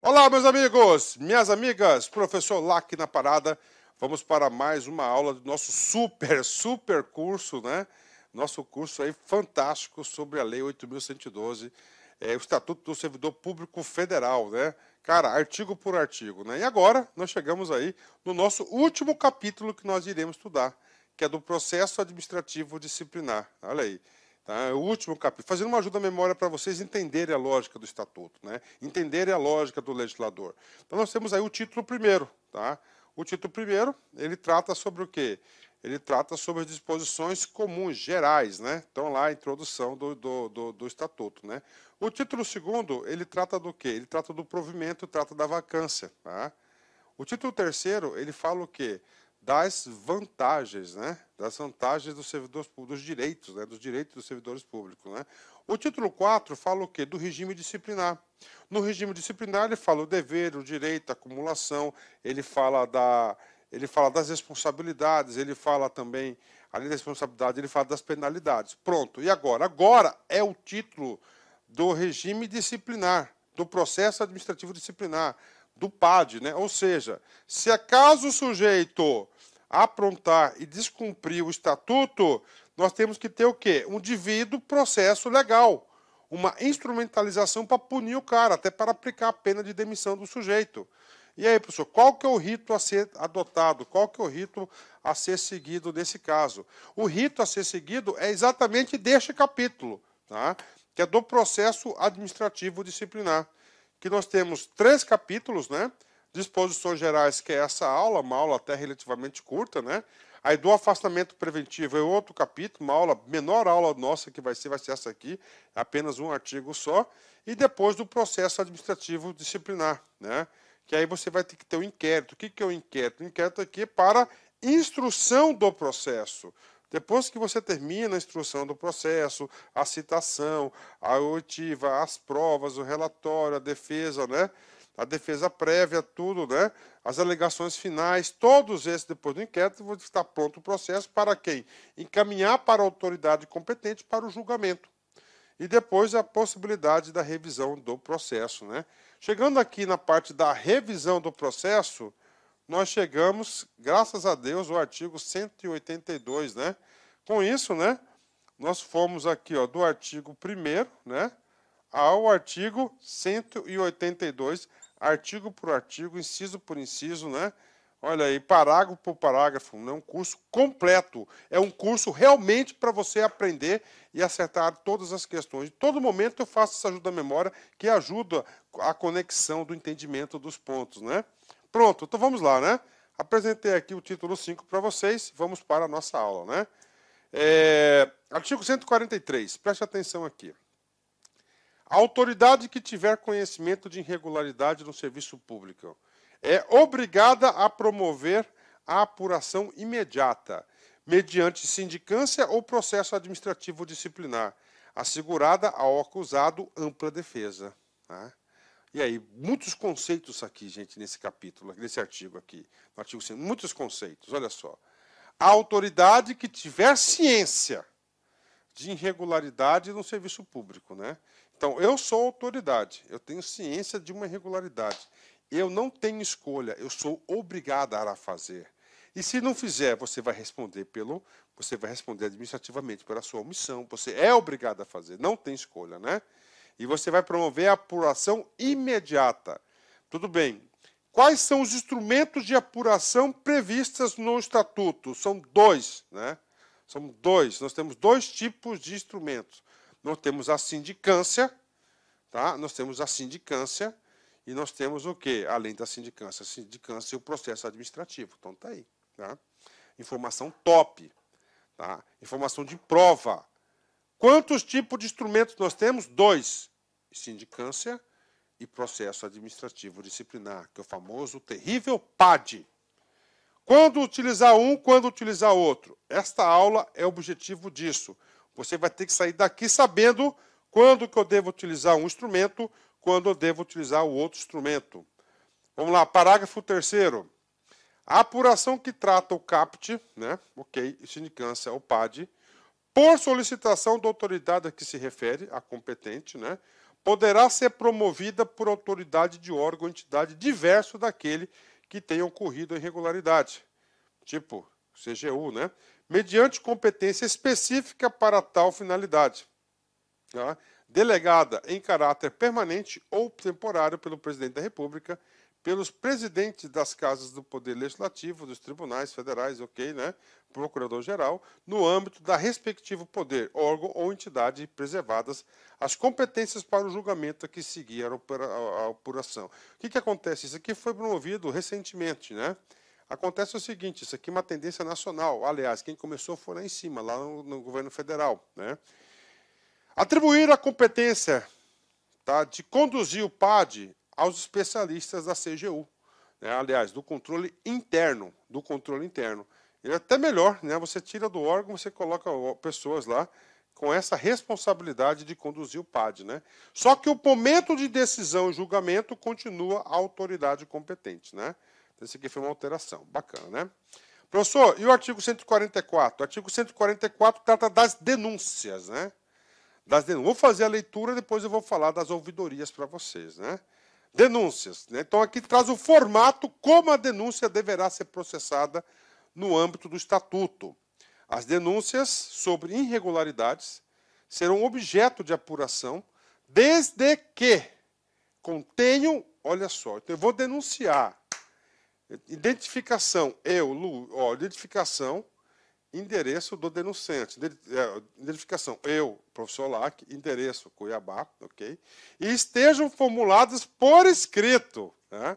Olá, meus amigos, minhas amigas, professor Lac na parada. Vamos para mais uma aula do nosso super, super curso, né? Nosso curso aí fantástico sobre a Lei 8.112, é, o Estatuto do Servidor Público Federal, né? Cara, artigo por artigo, né? E agora nós chegamos aí no nosso último capítulo que nós iremos estudar, que é do processo administrativo disciplinar. Olha aí. Tá? É o último capítulo, fazendo uma ajuda à memória para vocês entenderem a lógica do estatuto, né? entenderem a lógica do legislador. Então nós temos aí o título primeiro. Tá? O título primeiro, ele trata sobre o quê? Ele trata sobre as disposições comuns, gerais, né? Então lá a introdução do, do, do, do estatuto, né? O título segundo, ele trata do quê? Ele trata do provimento, trata da vacância, tá? O título terceiro, ele fala o quê? das vantagens, né? das vantagens dos servidores dos direitos, né? dos direitos dos servidores públicos. Né? O título 4 fala o quê? Do regime disciplinar. No regime disciplinar, ele fala o dever, o direito, a acumulação, ele fala, da, ele fala das responsabilidades, ele fala também, além da responsabilidade, ele fala das penalidades. Pronto. E agora? Agora é o título do regime disciplinar, do processo administrativo disciplinar do PAD, né? Ou seja, se acaso o sujeito aprontar e descumprir o estatuto, nós temos que ter o quê? Um devido processo legal, uma instrumentalização para punir o cara, até para aplicar a pena de demissão do sujeito. E aí, professor, qual que é o rito a ser adotado? Qual que é o rito a ser seguido nesse caso? O rito a ser seguido é exatamente deste capítulo, tá? que é do processo administrativo disciplinar que nós temos três capítulos, né? Disposições gerais, que é essa aula, uma aula até relativamente curta, né? Aí do afastamento preventivo é outro capítulo, uma aula, menor aula nossa que vai ser, vai ser essa aqui, apenas um artigo só. E depois do processo administrativo disciplinar, né? Que aí você vai ter que ter um inquérito. O que, que é o um inquérito? O inquérito aqui é para instrução do processo. Depois que você termina a instrução do processo, a citação, a oitiva, as provas, o relatório, a defesa, né? a defesa prévia, tudo, né? as alegações finais, todos esses depois do inquérito, vão estar pronto o processo para quem? Encaminhar para a autoridade competente para o julgamento. E depois a possibilidade da revisão do processo. Né? Chegando aqui na parte da revisão do processo, nós chegamos, graças a Deus, ao artigo 182, né? Com isso, né, nós fomos aqui, ó, do artigo 1 né, ao artigo 182, artigo por artigo, inciso por inciso, né? Olha aí, parágrafo por parágrafo, não é um curso completo, é um curso realmente para você aprender e acertar todas as questões. Em todo momento eu faço essa ajuda à memória, que ajuda a conexão do entendimento dos pontos, né? Pronto, então vamos lá, né? Apresentei aqui o título 5 para vocês, vamos para a nossa aula, né? É, artigo 143, preste atenção aqui. A autoridade que tiver conhecimento de irregularidade no serviço público é obrigada a promover a apuração imediata, mediante sindicância ou processo administrativo disciplinar, assegurada ao acusado ampla defesa. Tá? E aí, muitos conceitos aqui, gente, nesse capítulo, nesse artigo aqui, no artigo 5, muitos conceitos, olha só. A autoridade que tiver ciência de irregularidade no serviço público, né? Então, eu sou autoridade, eu tenho ciência de uma irregularidade. Eu não tenho escolha, eu sou obrigada a fazer. E se não fizer, você vai responder pelo, você vai responder administrativamente pela sua omissão. Você é obrigado a fazer, não tem escolha, né? E você vai promover a apuração imediata. Tudo bem. Quais são os instrumentos de apuração previstas no estatuto? São dois, né? São dois. Nós temos dois tipos de instrumentos. Nós temos a sindicância, tá? Nós temos a sindicância e nós temos o que, além da sindicância? A sindicância e o processo administrativo. Então está aí. Tá? Informação top. Tá? Informação de prova. Quantos tipos de instrumentos nós temos? Dois: sindicância e processo administrativo disciplinar, que é o famoso terrível PAD. Quando utilizar um, quando utilizar outro. Esta aula é o objetivo disso. Você vai ter que sair daqui sabendo quando que eu devo utilizar um instrumento, quando eu devo utilizar o outro instrumento. Vamos lá, parágrafo terceiro. A apuração que trata o CAPT, né, ok, e sindicância, o PAD, por solicitação da autoridade a que se refere, a competente, né, poderá ser promovida por autoridade de órgão ou entidade diverso daquele que tenha ocorrido a irregularidade, tipo CGU, né, mediante competência específica para tal finalidade. Tá? delegada em caráter permanente ou temporário pelo presidente da República, pelos presidentes das casas do Poder Legislativo, dos tribunais federais, ok, né? Procurador-Geral, no âmbito da respectivo poder, órgão ou entidade preservadas as competências para o julgamento a que seguir a apuração. O que, que acontece? Isso aqui foi promovido recentemente, né? Acontece o seguinte: isso aqui é uma tendência nacional. Aliás, quem começou foi lá em cima, lá no, no governo federal, né? Atribuir a competência tá, de conduzir o PAD aos especialistas da CGU, né, aliás, do controle interno, do controle interno. é até melhor, né, você tira do órgão, você coloca pessoas lá com essa responsabilidade de conduzir o PAD. Né? Só que o momento de decisão e julgamento continua a autoridade competente. Né? Então, isso aqui foi uma alteração. Bacana, né? Professor, e o artigo 144? O artigo 144 trata das denúncias, né? das denúncias. Vou fazer a leitura, e depois eu vou falar das ouvidorias para vocês, né? Denúncias. Né? Então, aqui traz o formato como a denúncia deverá ser processada no âmbito do Estatuto. As denúncias sobre irregularidades serão objeto de apuração desde que contenham, olha só, então eu vou denunciar. Identificação, eu, Lu, ó, identificação endereço do denunciante, é, identificação, eu, professor LAC, endereço, Cuiabá, ok? E estejam formulados por escrito, né?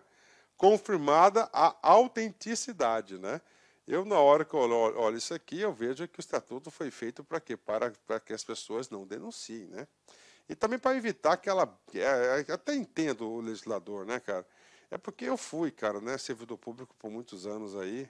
confirmada a autenticidade, né? Eu, na hora que eu olho isso aqui, eu vejo que o estatuto foi feito para quê? Para, para que as pessoas não denunciem, né? E também para evitar que ela... É, é, até entendo o legislador, né, cara? É porque eu fui, cara, né, servidor público por muitos anos aí,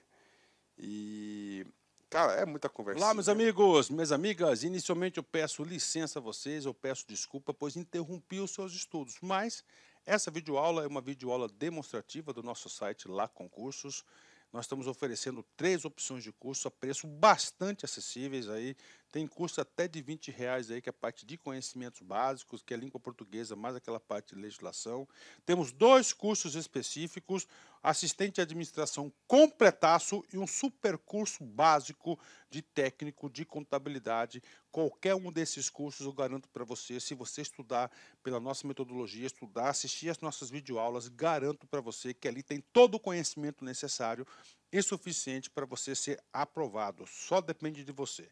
e Cara, é muita conversa. Olá, meus amigos, minhas amigas. Inicialmente eu peço licença a vocês, eu peço desculpa, pois interrompi os seus estudos. Mas essa videoaula é uma videoaula demonstrativa do nosso site Lá Concursos. Nós estamos oferecendo três opções de curso a preço bastante acessíveis aí, tem curso até de 20 reais aí, que é a parte de conhecimentos básicos, que é língua portuguesa, mais aquela parte de legislação. Temos dois cursos específicos, assistente de administração completaço e um super curso básico de técnico de contabilidade. Qualquer um desses cursos eu garanto para você, se você estudar pela nossa metodologia, estudar, assistir as nossas videoaulas, garanto para você que ali tem todo o conhecimento necessário e suficiente para você ser aprovado. Só depende de você.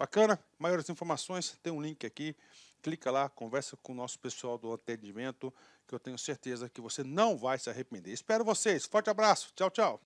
Bacana? Maiores informações, tem um link aqui. Clica lá, conversa com o nosso pessoal do atendimento, que eu tenho certeza que você não vai se arrepender. Espero vocês. Forte abraço. Tchau, tchau.